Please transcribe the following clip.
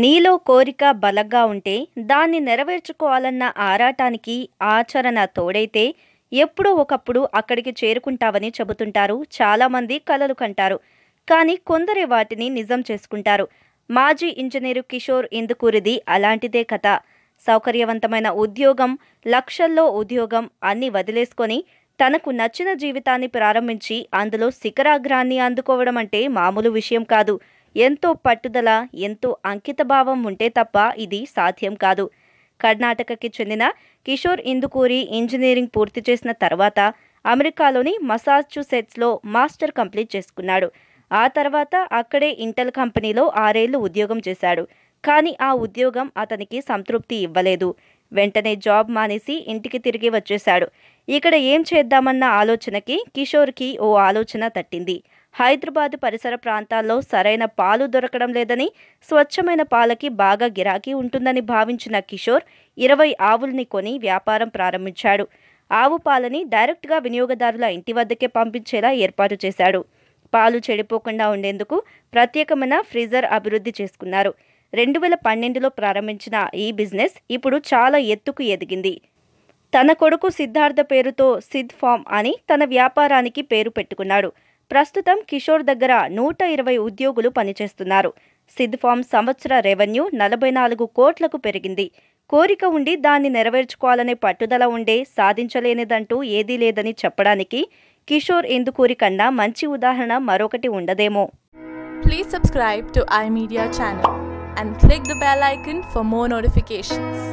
నీలో కోరిక బలంగా ఉంటే దాన్ని నెరవేర్చుకోవాలన్న ఆరాటానికి ఆచరణ తోడైతే ఎప్పుడో ఒకప్పుడు అక్కడికి చేరుకుంటావని చెబుతుంటారు చాలామంది కలలు కంటారు కానీ కొందరే వాటిని నిజం చేసుకుంటారు మాజీ ఇంజనీరు కిషోర్ ఇందుకూరిది అలాంటిదే కథ సౌకర్యవంతమైన ఉద్యోగం లక్షల్లో ఉద్యోగం అన్ని వదిలేసుకొని తనకు నచ్చిన జీవితాన్ని ప్రారంభించి అందులో శిఖరాగ్రాన్ని అందుకోవడం అంటే మామూలు విషయం కాదు ఎంతో పట్టుదల ఎంతో అంకితభావం ఉంటే తప్ప ఇది సాధ్యం కాదు కర్ణాటకకి చెందిన కిషోర్ ఇందుకూరి ఇంజనీరింగ్ పూర్తి చేసిన తర్వాత అమెరికాలోని మసాచ్యూసెట్స్లో మాస్టర్ కంప్లీట్ చేసుకున్నాడు ఆ తర్వాత అక్కడే ఇంటెల్ కంపెనీలో ఆరేళ్లు ఉద్యోగం చేశాడు కానీ ఆ ఉద్యోగం అతనికి సంతృప్తి ఇవ్వలేదు వెంటనే జాబ్ మానేసి ఇంటికి తిరిగి వచ్చేశాడు ఇక్కడ ఏం చేద్దామన్న ఆలోచనకి కిషోర్కి ఓ ఆలోచన తట్టింది హైదరాబాద్ పరిసర ప్రాంతాల్లో సరైన పాలు దొరకడం లేదని స్వచ్ఛమైన పాలకి బాగా గిరాకీ ఉంటుందని భావించిన కిషోర్ ఇరవై ఆవుల్ని కొని వ్యాపారం ప్రారంభించాడు ఆవు పాలని డైరెక్ట్గా వినియోగదారుల ఇంటి వద్దకే పంపించేలా ఏర్పాటు చేశాడు పాలు చెడిపోకుండా ఉండేందుకు ప్రత్యేకమైన ఫ్రీజర్ అభివృద్ధి చేసుకున్నారు రెండు వేల పన్నెండులో ప్రారంభించిన ఈ బిజినెస్ ఇప్పుడు చాలా ఎత్తుకు ఎదిగింది తన కొడుకు సిద్ధార్థ పేరుతో సిద్ ఫామ్ అని తన వ్యాపారానికి పేరు పెట్టుకున్నాడు ప్రస్తుతం కిషోర్ దగ్గర నూట ఇరవై ఉద్యోగులు పనిచేస్తున్నారు సిద్ సంవత్సర రెవెన్యూ నలభై నాలుగు కోట్లకు పెరిగింది కోరిక ఉండి దాన్ని నెరవేర్చుకోవాలనే పట్టుదల ఉండే సాధించలేనిదంటూ ఏదీ లేదని చెప్పడానికి కిషోర్ ఎందుకూరి కన్నా మంచి ఉదాహరణ మరొకటి ఉండదేమో please subscribe to I media channel and click the bell icon for more notifications